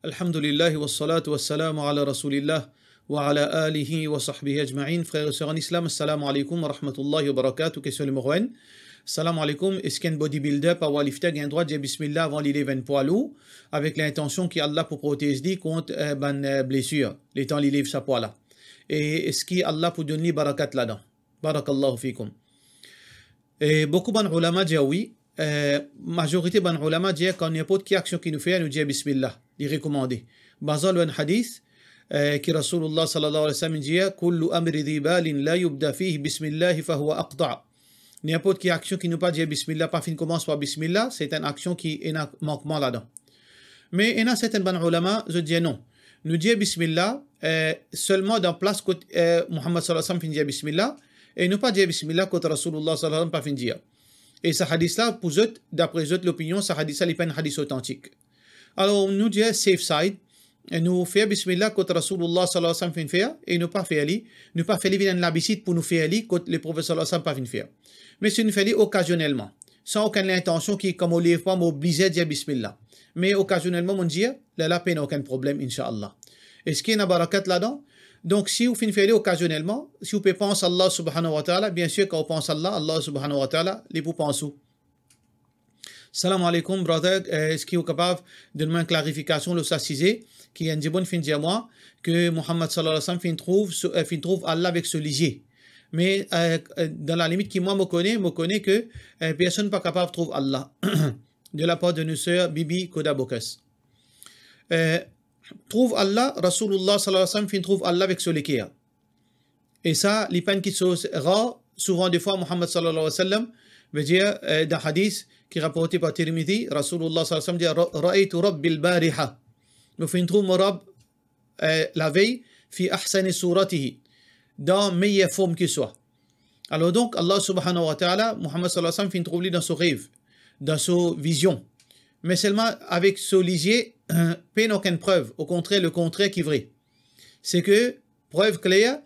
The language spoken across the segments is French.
الحمد لله والصلاة والسلام على رسول الله وعلى آله وصحبه أجمعين frères et sœurs en islam السلام عليكم ورحمة الله وبركاته question numéro 1 Salam alaikum, est-ce qu'un bodybuilder par Walifter a le droit de dire Bismillah avant l'élève poids lourd avec l'intention qu'Allah pour protéger contre euh, ben, blessure, les temps l'élève sa poids là Et est-ce qu'Allah pour donner barakat là-dedans Barakallahu fikum. Et beaucoup ben ulama disent oui, euh, majorité ben ulama disent qu'on n'importe quelle action qui nous fait, nous dit Bismillah. les recommander. Bazal un hadith euh, que Rasulullah sallallahu alayhi wa sallam dit Kullu amri dhibalin la yubda fihi bismillah fahuwa aqta'a. N'importe quelle action qui ne pas dit « bismillah, pas fin commence par bismillah, c'est une action qui est un manquement là-dedans. Mais il y a certains ban ulama, je dis non. Nous disons bismillah euh, seulement dans place que euh, Muhammad sallallahu alayhi wa sallam fin bismillah et ne pas dit « bismillah quand Rasulullah sallallahu alayhi wa sallam pas fin dire. Et ce hadith-là, pour eux, d'après eux, l'opinion, ce hadith-là n'est pas un hadith authentique. Alors on nous dit eh, safe side, nous faire bismillah contre Rasulullah sallallahu alayhi wa sallam faire, et nous pas faire nous pas fait la l'habitude pour nous faire li contre le prophète sallallahu alayhi wa sallam pas faire. Mais si nous fait occasionnellement, sans aucune intention qui, comme on livre pas, obligé de dire bismillah. Mais occasionnellement, on dit, eh, là, la peine, aucun problème, inshallah. est ce qu'il y a une barakat là-dedans, donc, si vous faites occasionnellement, si vous pensez à Allah subhanahu wa ta'ala, bien sûr, quand vous pensez à Allah, Allah subhanahu wa ta'ala, les vous pensez où Salam alaikum, brother. Euh, est-ce qu'il est capable de faire une clarification le sassisé qui est un bonne fin de moi que Mohammed euh, euh, sallallahu alayhi wa sallam fin trouve Allah avec ce ligier. Mais dans la limite qui moi me connaît, me connais que personne n'est pas capable de trouver Allah de la part de nos sœurs Bibi Kodabokas. trouve Allah, Rasulullah sallallahu alayhi wa sallam trouve Allah avec ce ligier. Et ça, les peines qui sont rares, souvent des fois Mohammed sallallahu alayhi wa sallam veut dire dans hadith qui est rapporté par Tirmidhi, Rasulullah sallam dit Ra'aytu Rabbil Bariha. Nous finirons mon Rab euh, la veille, fi ahsani suratihi, dans meilleure forme qu'il soit. Alors donc, Allah subhanahu wa ta'ala, Muhammad sallallahu alayhi wa sallam, finit dans son rêve, dans sa vision. Mais seulement avec ce lisier, euh, peine aucune preuve. Au contraire, le contraire qui est vrai. C'est que, preuve claire,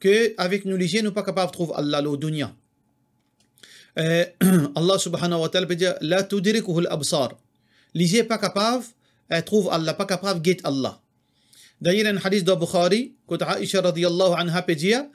qu'avec nos lisiers, nous ne sommes pas capables de trouver Allah, au dunya. Allah subhanahu wa ta'ala peut dire La tudrikuhul absar. Les yeux pas capable, elle trouve Allah, pas capable guide Allah. D'ailleurs, un hadith de Bukhari, quand Aisha radiallahu anha peut dire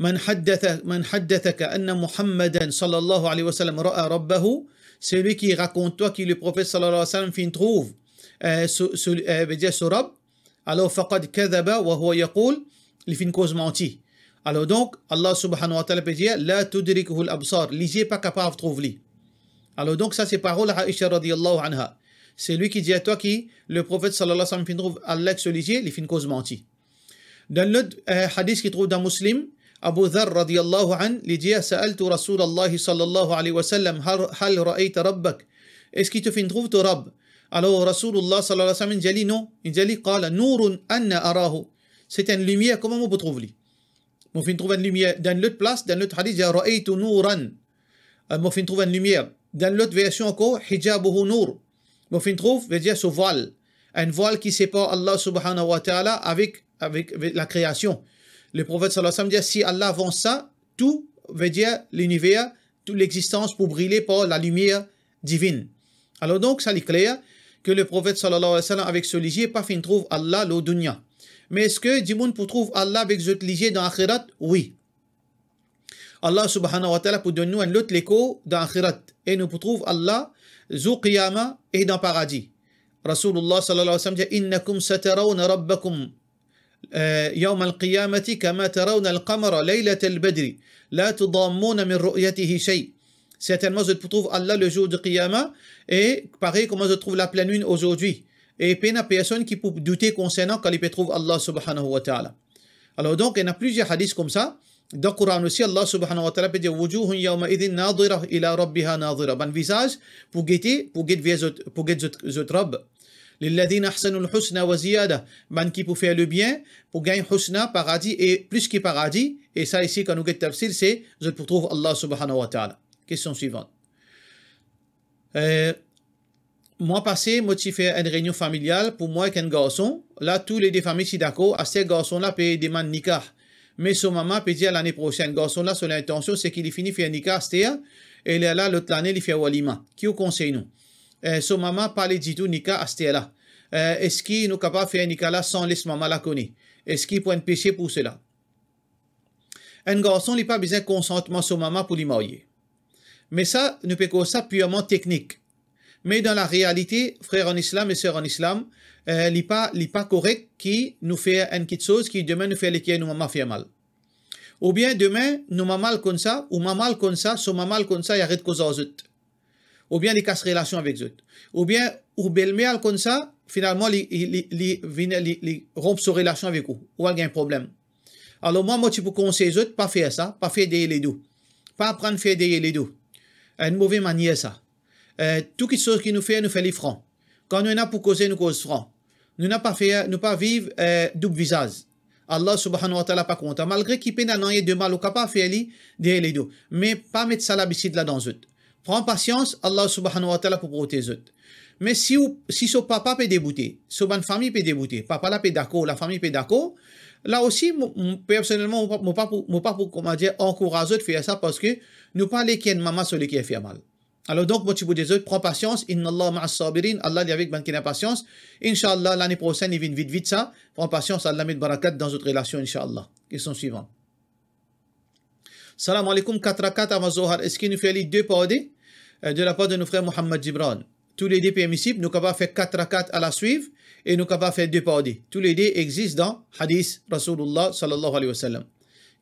من حدث من حدثك أن محمدا صلى الله عليه وسلم رأى ربه celui qui raconte toi qui le prophète صلى الله عليه وسلم fin trouve ce, ce, euh, veut dire ce رب alors فقد كذب وهو يقول il fin cause mentit Alors donc, Allah subhanahu wa ta'ala peut dire, La tudrikuhul absar, lisez pas capable, trouve-li. Alors donc, ça c'est parole à Aisha radiallahu anha. C'est lui qui dit à toi qui, le prophète sallallahu alayhi wa sallam, trouve Allah se lisez, les fin causes menti. Dans le euh, hadith qui trouve dans Muslim, Abu Dhar radiallahu an, il dit, Sa'altu Rasulallah sallallahu alayhi wa sallam, hal ra'ayta rabbak. Est-ce qu'il te fin trouve ton rab Alors Rasulullah sallallahu alayhi wa sallam, il dit non. Il dit, قال, نور أن أراه. C'est une lumière, comment on peut trouver lui? Mon fin trouve une lumière. Dans l'autre place, dans l'autre hadith, il y a euh, fin trouve une lumière. Dans l'autre version encore, Hijabuhu Nour. Mon trouve ce voile. Un voile qui sépare Allah subhanahu wa ta'ala avec, avec, la création. Le prophète sallallahu alayhi wa sallam dit si Allah vend ça, tout veut dire l'univers, toute l'existence pour briller par la lumière divine. Alors donc, ça est clair que le prophète sallallahu alayhi wa sallam avec ce légier, pas fin trouve Allah dunya mais est-ce que monde pour trouver Allah avec Zot dans Akhirat Oui. Allah subhanahu wa ta'ala pour donner nous un autre l'écho dans Akhirat. Et nous pouvons trouver Allah, Zou Qiyama et dans Paradis. Rasulullah sallallahu alayhi wa sallam dit Innakum satarawna rabbakum يوم القيامة كما ترون القمر ليلة البدر لا تضامون من رؤيته شيء Certainement, je trouve Allah le jour de Qiyamah, et pareil comment je trouve la pleine lune aujourd'hui et peine à personne qui peut douter concernant qu'elle il peut trouver Allah subhanahu wa ta'ala. Alors donc, il y a plusieurs hadiths comme ça. Dans le Coran aussi, Allah subhanahu wa ta'ala peut dire Wujuhun yawma idhin nadhira ila rabbiha nadira. Ben visage pour guetter, pour guetter vers pour guetter votre robe. Lilladin ahsanul husna wa ziyada. Ben qui peut faire le bien, pour gagner husna, paradis, et plus que paradis. Et ça ici, quand nous guettons tafsir, c'est je trouve Allah subhanahu wa ta'ala. Question suivante. Euh, mois passé, moi, j'ai fait une réunion familiale pour moi et un garçon. Là, tous les deux familles sont d'accord. À ce garçon-là, paye des nikah. Mais son maman peut dire l'année prochaine, garçon-là, son intention, c'est qu'il finit faire nikah, cest à et là, l'autre année, il fait walima. Qui vous conseille, nous? Euh, son maman parle du tout nikah, c'est là. Euh, est-ce qu'il nous capable de faire nikah là sans laisser maman la connaître? Est-ce qu'il peut péché pour cela? Un garçon n'a pas besoin de consentement de son maman pour lui marier. Mais ça, nous peut ça purement technique. Mais dans la réalité, frères en islam et sœurs en islam, euh, n'est pas, correct qui nous fait une petite chose qui demain nous fait l'équipe nous m'a fait mal. Ou bien demain, nous mal comme ça, ou mal comme ça, son mal comme ça, il arrête cause aux autres. Ou bien, il casse relation avec autres. Ou bien, ou belle comme ça, finalement, il rompt sa relation avec vous. Ou il y a un problème. Alors, moi, moi, tu peux conseiller aux autres, pas faire ça, pas faire des les deux. Pas apprendre à faire des les deux. Une mauvaise manière, ça. Euh, tout ce qui nous fait, nous fait les francs. Quand nous avons pour causer, nous causons francs. Nous n'avons pas fait, nous pas vivre euh, double visage. Allah subhanahu wa ta'ala pas compte. Malgré qu'il peine à de mal, ou pas faire li, les deux. Mais pas mettre ça l'habitude là dans eux. Prends patience, Allah subhanahu wa ta'ala pour protéger eux. Mais si, si son papa peut débouter, son bonne famille peut débouter, papa là peut d'accord, la famille peut d'accord, là aussi, personnellement, je ne pour pas, pas, comment dire, encourager de faire ça parce que nous parlons qu'il y une maman sur qui est fait mal. Alors donc, dis, prends patience. Inna Allah maasabirin Allah y avec qui a patience. Inch'Allah, l'année prochaine, il vient vite, vite ça. Prends patience. Allah met barakat dans notre relation, Inch'Allah. Question suivante. Salam alaikum, 4 rakat avant Zohar. Est-ce qu'il nous fait deux euh, de la part de nos frères Mohamed Gibran Tous les deux permissibles. Nous avons faire 4 rakat à la suivre et nous avons faire deux paodés. Tous les deux existent dans Hadith Rasulullah sallallahu alayhi wa sallam.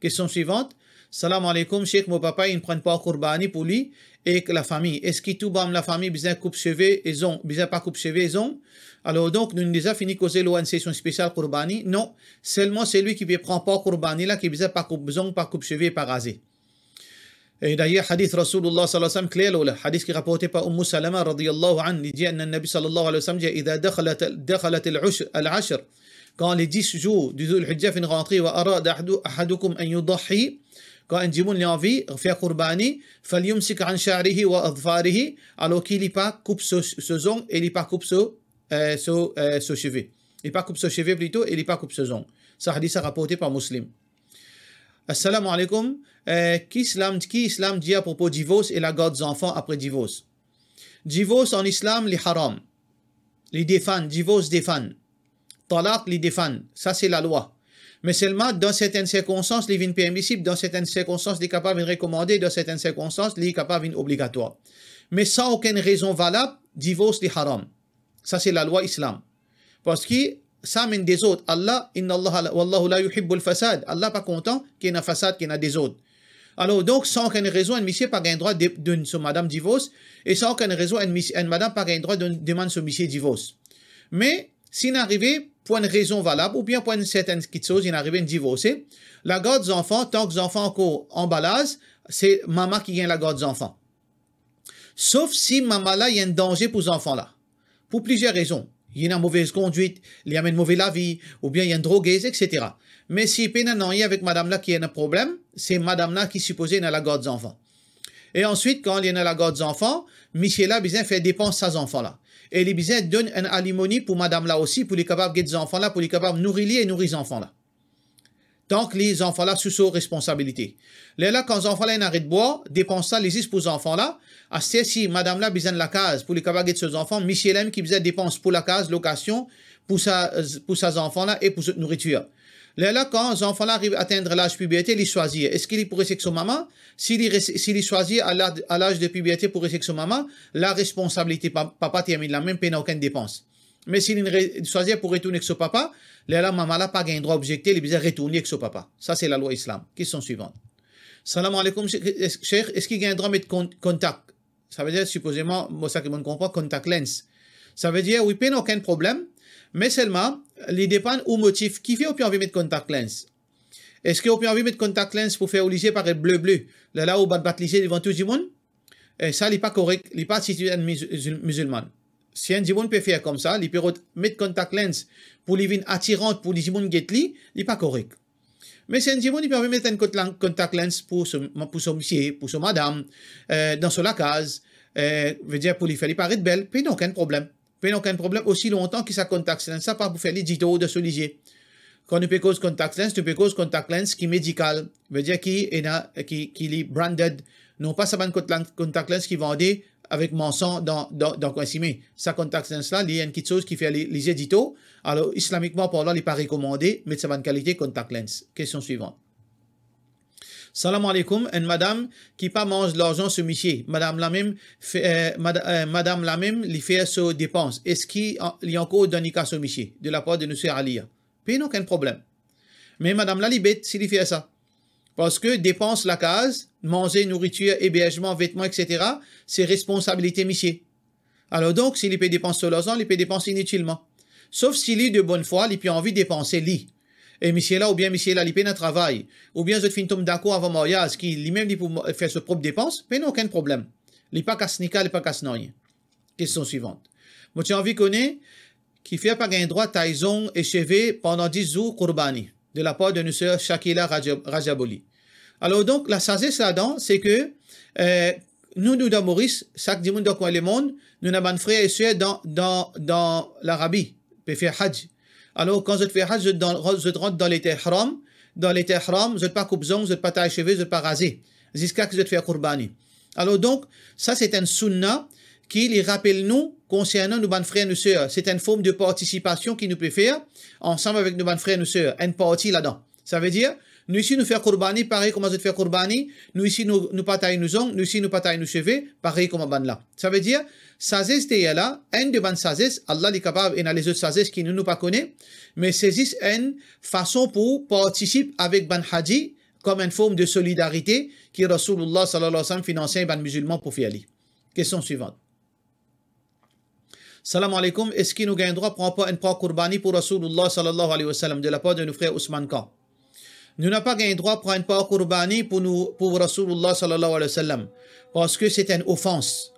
Question suivante salam alaikum, Cheikh, mon papa, ils ne prennent pas Kurbani pour lui et la famille. Est-ce qu'ils tout la famille, ils coupe chevée ils ont, ils pas coupe-chevet, ils ont. Alors donc, nous déjà fini causer session spéciale Kurbani. Non, seulement celui qui ne prend pas Kurbani là, qui ne pas coupe-zong, pas coupe-chevet, pas rasé. Et d'ailleurs, hadith Rasulullah sallallahu alayhi wa sallam, clair, le hadith qui rapporté par Umm Salama radiyallahu anhu, il dit, Nabi sallallahu alayhi wa sallam, dit, إذا دخلت, دخلت quand les 10 jours du Dhul Hijjah fin rentrée, wa arad ahadukum an quand un djimoun a envie vie, fait Kurbani, falyumsik an sha'rihi wa adfarihi, alors qu'il n'y pas coupe ce, ce zon et il n'y pas coupe ce, euh, euh Il pas coupe ce chevet plutôt et il n'y pas coupe ce zon. Ça hadith est rapporté par Muslim. Assalamu alaikum. Euh, qui, islam, l'islam dit à propos du divorce et la garde des enfants après divorce Divorce en islam, les haram. Les défans, divorce défans. Talaq, les défans. Ça, c'est la loi. Mais seulement dans certaines circonstances, les vins permissibles, dans certaines circonstances, les capables de recommander, dans certaines circonstances, les capables de obligatoire. Mais sans aucune raison valable, divorce les haram. Ça, c'est la loi islam. Parce que ça mène des autres. Allah, inna Allah, wallahu la yuhibbul fasad. Allah pas content qu'il y ait un qu'il y ait des autres. Alors donc, sans aucune raison, un monsieur n'a pas le droit de donner madame divorce, et sans aucune raison, une, madame n'a pas le droit de demander son monsieur divorce. Mais, s'il arrivé pour une raison valable ou bien pour une certaine chose, il arrive à divorcer. La garde des enfants, tant que les enfants encore en c'est maman qui gagne la garde des enfants. Sauf si maman là, il y a un danger pour les enfants là. Pour plusieurs raisons. Il y a une mauvaise conduite, il y a une mauvaise vie, ou bien il y a une droguée, etc. Mais si il y a avec madame là qui a un problème, c'est madame là qui supposée à la garde des enfants. Et ensuite, quand il y en a la garde des enfants, Michel a besoin fait dépenser ses enfants-là. Et les besoin donne un alimony pour madame là aussi, pour les capables de des enfants là, pour les capables de nourrir les et nourrir enfants là. que les enfants là, sous sa responsabilité. là, quand les enfants là, n'arrêtent de boire, dépense ça, les pour les enfants là. À stade-ci, madame là, besoin de la case pour les capables de ses enfants, Michel qui une dépense pour la case, location, pour pour ses enfants là et pour cette nourriture. Là, là quand les enfants arrivent à atteindre l'âge puberté, ils choisissent. Est-ce qu'il pourrait son maman S'il choisit à l'âge de puberté pour son maman, la responsabilité papa termine la même peine aucune dépense. Mais s'il choisit pour retourner avec son papa, là, la maman n'a pas le droit d'objecter, il besoin retourner avec son papa. Ça, c'est la loi islam. Question suivante. Salam alaikum, cher, est-ce qu'il gagne droit de mettre contact Ça veut dire, supposément, moi, ça que je comprends, contact lens. Ça veut dire, oui, peine aucun problème, mais seulement, L'idée dépend ou motif ki au pire pi anvi mettre contact lens. Est-ce Eske pire pi anvi mettre contact lens pour faire au lycée paraître bleu-bleu, Là, la ou bat bat le monde? tout n'est pas correct. n'est pas si tu es un musulman. Si un jimoun peut faire comme ça, il peut mettre met contact lens pour li attirante pour les li qui est li, n'est pas correct. Mais si un jimon peut peut mettre un contact lens pour son, pour monsieur, pour son madame, eh, dans son la case, eh, veut dire pour lui faire paraître belle, puis a aucun problème. Donc, aucun problème aussi longtemps que ça contact lens ça pas pour faire les dito de soulier quand tu peux cause contact lens tu peux cause contact lens qui médical veut dire qui est qui qui est branded non pas ça contact lens qui vendait avec mensonge dans dans dans quoi ça contact lens là il y a une petite chose qui fait les, dito. alors islamiquement parlant il pas recommandé mais ça va une qualité contact lens question suivante Salam alaikum, une madame qui pas mange l'argent sur Michier. Madame la même, fait, euh, euh, madame, la même, lui fait ses dépenses. Est-ce qu'il y a encore cas sur de la part de Monsieur Alia? Puis, aucun problème. Mais madame la si s'il fait ça. Parce que dépense la case, manger, nourriture, hébergement, vêtements, etc., c'est responsabilité Michier. Alors donc, s'il si paye dépense sur l'argent, il peut dépenser inutilement. Sauf s'il si est de bonne foi, il a envie de dépenser, lui et monsieur là ou bien monsieur là, il peine travail, ou bien je tombe d'accord avant mariage, qui lui-même dit pour faire ses propres dépenses, mais a aucun problème. Il pas casse-nique, il pas qu'à Question suivante. Moi, j'ai envie connaît qui fait pas un droit taison échevé pendant 10 jours de la part de notre sœur Shakila Rajaboli. Alors donc, la sagesse là-dedans, c'est que euh, nous, nous, dans Maurice, chaque dimanche, dans le monde, nous avons frère et soeur dans, dans, dans l'Arabie, pour faire Hajj. Alors, quand je êtes fais hajj, je dans, rentre dans les ihram. Dans les ihram, vous n'êtes pas coupe zong je n'êtes pas taille-cheveux, je n'êtes pas rasé. Jusqu'à que je êtes fait courbani. Alors donc, ça c'est un sunna qui les rappelle nous concernant nos frères et nos sœurs. C'est une forme de participation qui nous peut faire ensemble avec nos frères et nos sœurs. Une partie là-dedans. Ça veut dire, nous ici nous faire courbani, pareil comme nous faisons courbani. Nous ici nous, nous nos nous ongles, nous ici nous pataille nos cheveux, pareil comme à Banla. Ça veut dire, sazes teyala, là, un de ban sazes, Allah est capable, et les autres sazes qui ne nous pas connaît, mais saisissent une façon pour participer avec ban hadji, comme une forme de solidarité qui Rasulullah sallallahu alayhi wa sallam finançait ban musulman pour fiali. Question suivante. Salam alaikum, est-ce qu'il nous gagne droit pour un pas courbani pour Rasulullah sallallahu alayhi wa sallam de la part de nos frères Ousmane Khan? Nous n'avons pas gain droit pour une part courbani pour, nous, pour Rasulullah sallallahu alayhi wa sallam, parce que c'est une offense.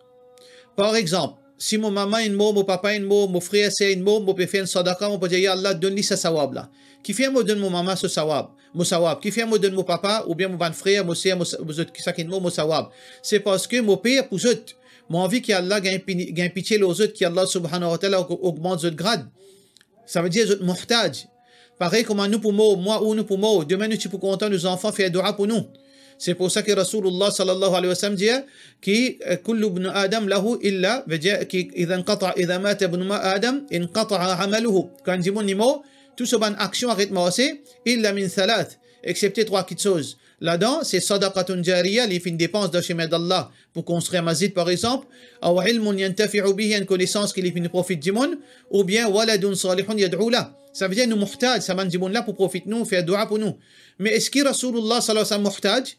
Par exemple, si mon maman une mot, mon papa une mot, mon frère c'est une mot, mon père fait une sadaqa, mon peut dire, Allah, donne-lui ce sawab là. Qui fait moi donne mon maman ce sawab, mon sawab. Qui fait moi donne mon papa, ou bien mon frère, mon sœur, mon qui une mot, mon sawab. C'est parce que mon père pour eux, mon envie qu'Allah gagne pitié aux autres, qu'Allah subhanahu wa ta'ala augmente leur grade. Ça veut dire, muhtaj. Pareil comme nous pouvons, moi ou nous pour pouvons, demain nous pouvons entendre nos enfants faire dua pour nous. C'est pour ça que Rasulullah sallallahu alayhi wa sallam dit qui كل ابن آدم له إلا qui إذا انقطع إذا مات ابن آدم انقطع عمله. Quand dit mon tout ce ban action arrête moi aussi, إلا min salat excepté trois petites choses. Là-dedans, c'est sadaqatun jariya, les fines dépenses de Allah pour construire un masjid par exemple, ou ilmun yantafi'u bihi, une connaissance qui les une profit du ou bien waladun salihun yad'u la. Ça veut dire nous muhtaj, ça nous là pour profiter nous, faire dua pour nous. Mais est-ce que Rasulullah sallallahu alayhi wa sallam muhtaj?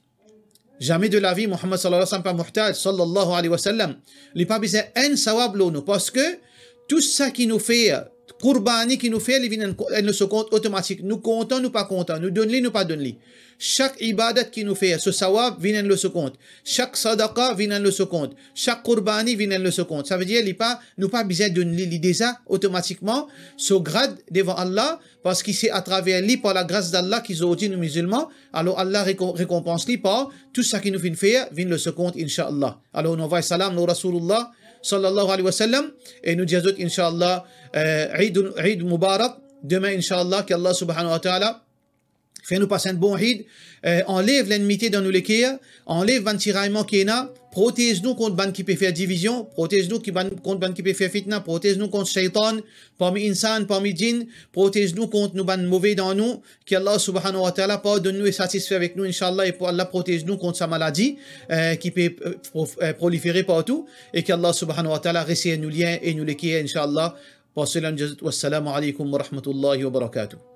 Jamais de la vie, Muhammad sallallahu alayhi wa sallam pas muhtaj, sallallahu alayhi wa sallam. Il n'est pas besoin un sawab nous, parce que tout ça qui nous fait Kourbani qui nous fait, elle nous se compte automatique. Nous comptons, nous pas comptons. Nous donnons, nous pas donnons. Chaque ibadat qui nous fait, ce sawab, vient le se compte. Chaque sadaqa, vient le se compte. Chaque kurbani, vient le se compte. Ça veut dire, il pas, nous pas besoin de donner, il déjà automatiquement se grade devant Allah parce qu'il c'est à travers lui, par la grâce d'Allah, qu'ils ont dit nous musulmans. Alors Allah récompense lui par tout ça qui nous vient faire, vient le se compte, inshallah. Alors on envoie salam, nous Rasulullah sallallahu alayhi wa sallam. Et nous disons Inch'Allah, euh, Eid Mubarak. Demain, Inch'Allah, qu'Allah subhanahu wa ta'ala fait nous passer un bon Eid. Euh, enlève l'ennemité dans nos l'équerre. Enlève l'antiraillement qu'il y en a protège-nous contre ban qui peut faire division, protège-nous contre ban qui peuvent faire fitna, protège-nous contre shaitan, parmi insan, parmi djinns, protège-nous contre nos ban mauvais dans nous, Allah subhanahu wa ta'ala pardonne-nous et satisfait avec nous, inshallah, et Allah protège-nous contre sa maladie, euh, qui peut euh, euh, proliférer partout, et Allah subhanahu wa ta'ala à nous liens et nous les inshallah. wassalamu alaikum wa rahmatullahi wa barakatuh.